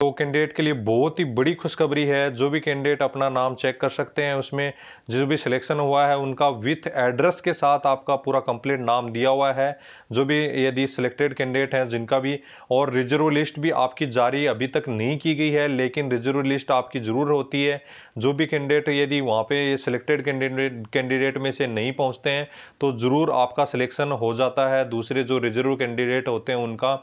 तो कैंडिडेट के लिए बहुत ही बड़ी खुशखबरी है जो भी कैंडिडेट अपना नाम चेक कर सकते हैं उसमें जो भी सिलेक्शन हुआ है उनका विथ एड्रेस के साथ आपका पूरा कंप्लीट नाम दिया हुआ है जो भी यदि सिलेक्टेड कैंडिडेट हैं जिनका भी और रिजर्व लिस्ट भी आपकी जारी अभी तक नहीं की गई है लेकिन रिजर्व लिस्ट आपकी ज़रूर होती है जो भी कैंडिडेट यदि वहाँ पे सिलेक्टेड कैंडिडेट कैंडिडेट में से नहीं पहुँचते हैं तो ज़रूर आपका सिलेक्शन हो जाता है दूसरे जो रिजर्व कैंडिडेट होते हैं उनका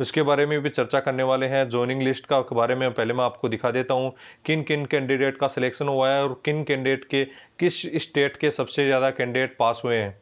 उसके बारे में भी चर्चा करने वाले हैं ज्वाइनिंग लिस्ट का बारे में पहले मैं आपको दिखा देता हूँ किन किन कैंडिडेट का सिलेक्शन हुआ है और किन कैंडिडेट के किस स्टेट के सबसे ज़्यादा कैंडिडेट पास हुए हैं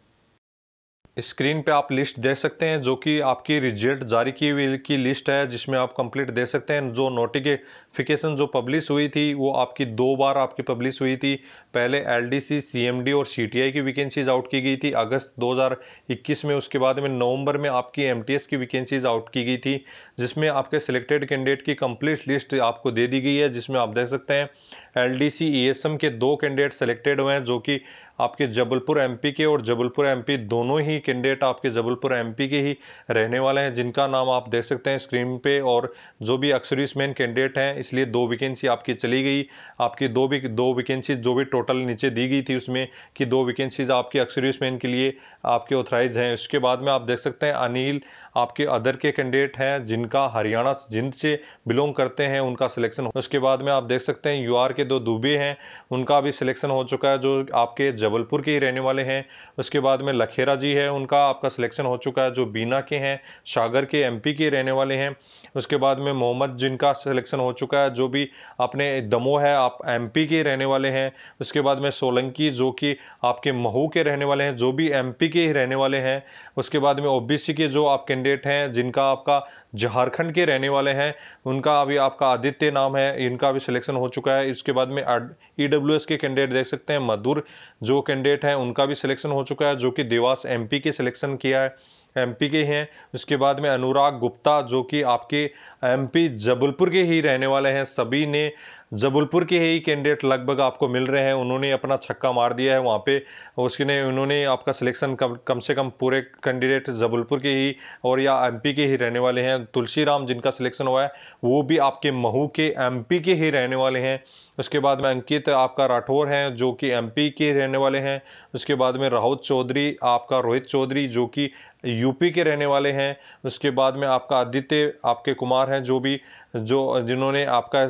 स्क्रीन पे आप लिस्ट देख सकते हैं जो कि आपकी रिजल्ट जारी की हुई की लिस्ट है जिसमें आप कंप्लीट देख सकते हैं जो नोटिफिकेशन जो पब्लिश हुई थी वो आपकी दो बार आपकी पब्लिश हुई थी पहले एलडीसी सीएमडी और सीटीआई की वैकेंसीज आउट की गई थी अगस्त 2021 में उसके बाद में नवंबर में आपकी एम की वैकेंसीज आउट की गई थी जिसमें आपके सिलेक्टेड कैंडिडेट की कम्प्लीट लिस्ट आपको दे दी गई है जिसमें आप देख सकते हैं एल डी e के दो कैंडिडेट सेलेक्टेड हुए हैं जो कि आपके जबलपुर एमपी के और जबलपुर एमपी दोनों ही कैंडिडेट आपके जबलपुर एमपी के ही रहने वाले हैं जिनका नाम आप देख सकते हैं स्क्रीन पे और जो भी अक्सरीस मैन कैंडिडेट हैं इसलिए दो वैकेंसी आपकी चली गई आपकी दो भी दो वैकेंसी जो भी टोटल नीचे दी गई थी उसमें कि दो वैकेंसीज आपकी अक्सरीस मैन के लिए आपके ऑथराइज हैं उसके बाद में आप देख सकते हैं अनिल आपके अदर के कैंडिडेट हैं जिनका हरियाणा जिंद से बिलोंग करते हैं उनका सिलेक्शन उसके बाद में आप देख सकते हैं यू के दो दुबे हैं उनका भी सिलेक्शन हो चुका है जो आपके जब जबलपुर के ही रहने वाले हैं उसके बाद में लखेरा जी है उनका आपका सिलेक्शन हो चुका है जो बीना के हैं सागर के एमपी के रहने वाले हैं उसके बाद में मोहम्मद जिनका सिलेक्शन हो चुका है जो भी अपने दमोह है आप एम के रहने वाले हैं उसके बाद में सोलंकी जो कि आपके महू के रहने वाले हैं जो भी एम के ही रहने वाले हैं उसके बाद में ओ के जो आप कैंडिडेट हैं जिनका आपका झारखंड के रहने वाले हैं उनका अभी आपका आदित्य नाम है इनका भी सिलेक्शन हो चुका है इसके बाद में ई e के कैंडिडेट देख सकते हैं मधुर जो कैंडिडेट हैं उनका भी सिलेक्शन हो चुका है जो कि देवास एम के सिलेक्शन किया है पी के हैं उसके बाद में अनुराग गुप्ता जो कि आपके पी जबलपुर के ही रहने वाले हैं सभी ने जबलपुर के ही कैंडिडेट लगभग आपको मिल रहे हैं उन्होंने अपना छक्का मार दिया है वहाँ पे उसने उन्होंने आपका सिलेक्शन कम कम से कम पूरे कैंडिडेट जबलपुर के ही और या एमपी के ही रहने वाले हैं तुलसी राम जिनका सिलेक्शन हुआ है वो भी आपके महू के एमपी के ही रहने वाले हैं उसके बाद में अंकित आपका राठौर हैं जो कि एम के रहने वाले हैं उसके बाद में राहुल चौधरी आपका रोहित चौधरी जो कि यूपी के रहने वाले हैं उसके बाद में आपका आदित्य आपके कुमार हैं जो भी जो जिन्होंने आपका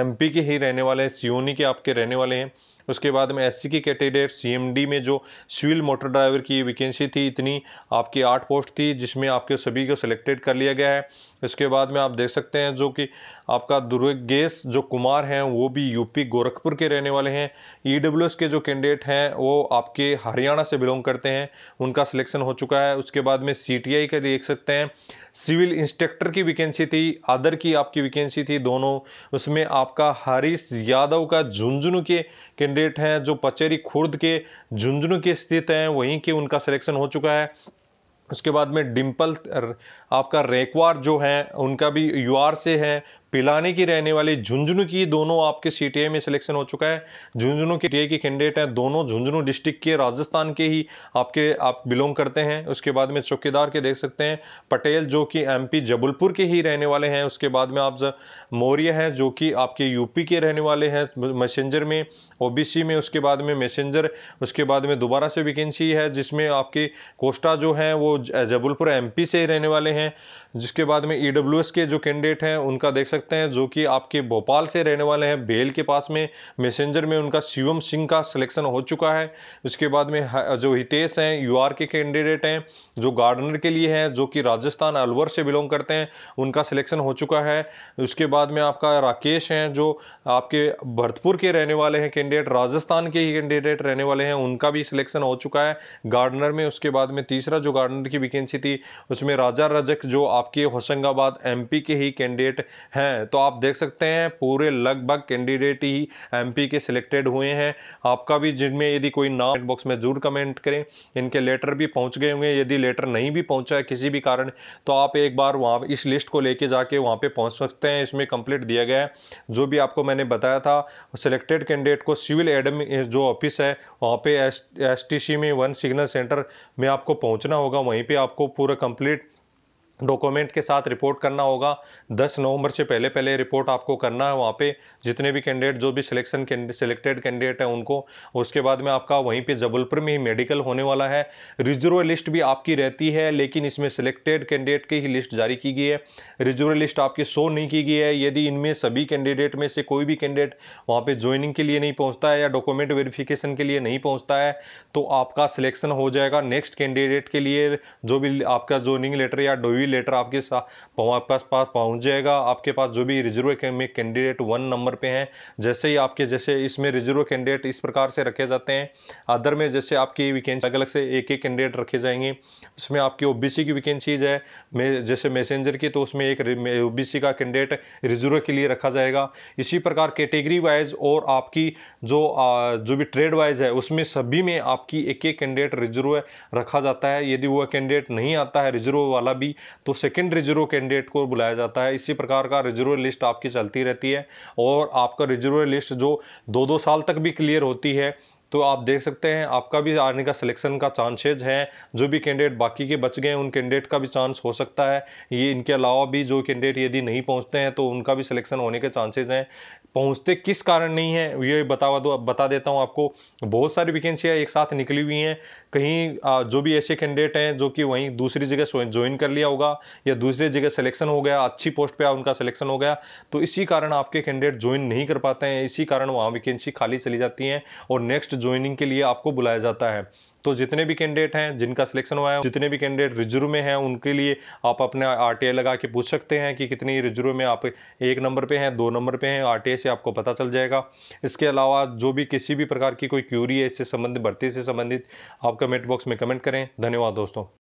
एमपी के ही रहने वाले हैं सीओनी के आपके रहने वाले हैं उसके बाद में एससी की कैटेगरी सीएमडी में जो सिविल मोटर ड्राइवर की वैकेंसी थी इतनी आपकी आठ पोस्ट थी जिसमें आपके सभी को सिलेक्टेड कर लिया गया है इसके बाद में आप देख सकते हैं जो कि आपका दुर्गेश जो कुमार हैं वो भी यूपी गोरखपुर के रहने वाले हैं ई e के जो कैंडिडेट हैं वो आपके हरियाणा से बिलोंग करते हैं उनका सिलेक्शन हो चुका है उसके बाद में सी का देख सकते हैं सिविल इंस्पेक्टर की वैकेंसी थी अदर की आपकी वैकेंसी थी दोनों उसमें आपका हरीश यादव का झुंझुनू के कैंडिडेट हैं जो पचेरी खुर्द के झुंझुनू के स्थित हैं वहीं के उनका सिलेक्शन हो चुका है उसके बाद में डिम्पल आपका रेकवार जो है उनका भी यू से है पिलाने की रहने वाली झुंझुनू की दोनों आपके सीटीए में सिलेक्शन हो चुका है झुंझुनू के टीए की कैंडिडेट हैं दोनों झुंझुनू डिस्ट्रिक्ट के राजस्थान के ही आपके आप बिलोंग करते हैं उसके बाद में चौकीदार के देख सकते हैं पटेल जो कि एमपी जबलपुर के ही रहने वाले हैं उसके बाद में आप मौर्य हैं जो कि आपके यूपी के रहने वाले हैं मैसेंजर में ओ में उसके बाद में मैसेंजर उसके बाद में दोबारा से वैकेंसी है जिसमें आपके कोस्टा जो है वो जबलपुर एम से रहने वाले हैं हैं जिसके बाद में ई e के जो कैंडिडेट हैं उनका देख सकते हैं जो कि आपके भोपाल से रहने वाले हैं बेल के पास में मैसेंजर में उनका शिवम सिंह का सिलेक्शन हो चुका है उसके बाद में जो हितेश हैं यू के कैंडिडेट हैं जो गार्डनर के लिए हैं जो कि राजस्थान अलवर से बिलोंग करते हैं उनका सिलेक्शन हो चुका है उसके बाद में आपका राकेश हैं जो आपके भरतपुर के रहने वाले हैं कैंडिडेट राजस्थान के ही कैंडिडेट रहने वाले हैं उनका भी सिलेक्शन हो चुका है गार्डनर में उसके बाद में तीसरा जो गार्डनर की वैकेंसी थी उसमें राजा प्रोजेक्ट जो आपके होशंगाबाद एमपी के ही कैंडिडेट हैं तो आप देख सकते हैं पूरे लगभग कैंडिडेट ही एमपी के सिलेक्टेड हुए हैं आपका भी जिनमें यदि कोई नाम बॉक्स में जरूर कमेंट करें इनके लेटर भी पहुंच गए होंगे यदि लेटर नहीं भी पहुंचा है किसी भी कारण तो आप एक बार वहाँ इस लिस्ट को लेके जाके वहाँ पे पहुँच सकते हैं इसमें कंप्लीट दिया गया है जो भी आपको मैंने बताया था सिलेक्टेड कैंडिडेट को सिविल एडम जो ऑफिस है वहाँ पे एस एस में वन सिग्नल सेंटर में आपको पहुँचना होगा वहीं पर आपको पूरा कंप्लीट डॉक्यूमेंट के साथ रिपोर्ट करना होगा 10 नवंबर से पहले पहले रिपोर्ट आपको करना है वहाँ पे जितने भी कैंडिडेट जो भी सिलेक्शन सिलेक्टेड कैंडिडेट हैं उनको उसके बाद में आपका वहीं पे जबलपुर में ही मेडिकल होने वाला है रिजर्व लिस्ट भी आपकी रहती है लेकिन इसमें सिलेक्टेड कैंडिडेट की ही लिस्ट जारी की गई है रिजर्व लिस्ट आपकी शो नहीं की गई है यदि इनमें सभी कैंडिडेट में से कोई भी कैंडिडेट वहाँ पर ज्वाइनिंग के लिए नहीं पहुँचता है या डॉक्यूमेंट वेरिफिकेशन के लिए नहीं पहुँचता है तो आपका सिलेक्शन हो जाएगा नेक्स्ट कैंडिडेट के लिए जो भी आपका ज्वाइनिंग लेटर या डोवी भी लेटर आपके साथ आपके पास पहुंच जाएगा आपके पास जो भी रिजर्व में कैंडिडेट वन नंबर पे हैं जैसे ही आपके जैसे इसमें रिजर्व कैंडिडेट इस प्रकार से रखे जाते हैं अदर में जैसे आपकी वैकेंसी अलग अलग से एक एक कैंडिडेट रखे जाएंगे उसमें आपकी ओ की वैकेंसीज है में, जैसे मैसेंजर की तो उसमें एक ओ का कैंडिडेट रिजर्व के लिए रखा जाएगा इसी प्रकार कैटेगरी वाइज और आपकी जो जो भी ट्रेड वाइज है उसमें सभी में आपकी एक एक कैंडिडेट रिजर्व रखा जाता है यदि वह कैंडिडेट नहीं आता है रिजर्व वाला भी तो सेकेंड रिजर्व कैंडिडेट को बुलाया जाता है इसी प्रकार का रिजर्व लिस्ट आपकी चलती रहती है और आपका रिजर्व लिस्ट जो दो दो साल तक भी क्लियर होती है तो आप देख सकते हैं आपका भी आने का सिलेक्शन का चांसेज है जो भी कैंडिडेट बाकी के बच गए उन कैंडिडेट का भी चांस हो सकता है ये इनके अलावा भी जो कैंडिडेट यदि नहीं पहुंचते हैं तो उनका भी सिलेक्शन होने के चांसेज हैं पहुंचते किस कारण नहीं है ये बतावा दो बता देता हूँ आपको बहुत सारी वैकेंसियाँ एक साथ निकली हुई हैं कहीं जो भी ऐसे कैंडिडेट हैं जो कि वहीं दूसरी जगह ज्वाइन कर लिया होगा या दूसरी जगह सिलेक्शन हो गया अच्छी पोस्ट पर उनका सिलेक्शन हो गया तो इसी कारण आपके कैंडिडेट ज्वाइन नहीं कर पाते हैं इसी कारण वहाँ वैकेंसी खाली चली जाती हैं और नेक्स्ट ज्वाइनिंग के लिए आपको बुलाया जाता है तो जितने भी कैंडिडेट हैं जिनका सिलेक्शन हुआ है जितने भी कैंडिडेट रिजर्व में हैं उनके लिए आप अपने आर लगा के पूछ सकते हैं कि कितनी रिजर्व में आप एक नंबर पे हैं दो नंबर पे हैं आर से आपको पता चल जाएगा इसके अलावा जो भी किसी भी प्रकार की कोई क्यूरी है इससे संबंधित भर्ती से संबंधित आप कमेंट बॉक्स में कमेंट करें धन्यवाद दोस्तों